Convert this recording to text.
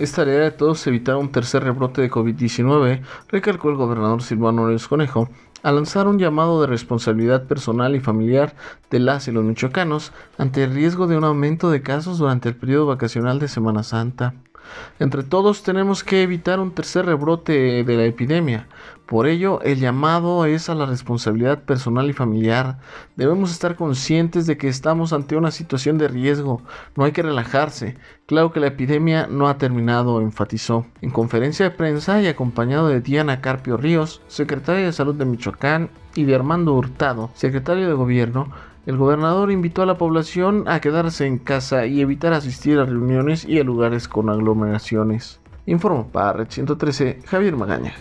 Es tarea de todos evitar un tercer rebrote de COVID-19, recalcó el gobernador Silvano Reyes Conejo, al lanzar un llamado de responsabilidad personal y familiar de las y los michoacanos ante el riesgo de un aumento de casos durante el periodo vacacional de Semana Santa. Entre todos tenemos que evitar un tercer rebrote de la epidemia. Por ello, el llamado es a la responsabilidad personal y familiar. Debemos estar conscientes de que estamos ante una situación de riesgo. No hay que relajarse. Claro que la epidemia no ha terminado, enfatizó. En conferencia de prensa y acompañado de Diana Carpio Ríos, secretaria de Salud de Michoacán, y de Armando Hurtado, secretario de Gobierno, el gobernador invitó a la población a quedarse en casa y evitar asistir a reuniones y a lugares con aglomeraciones. Informó para Red 113 Javier Magaña.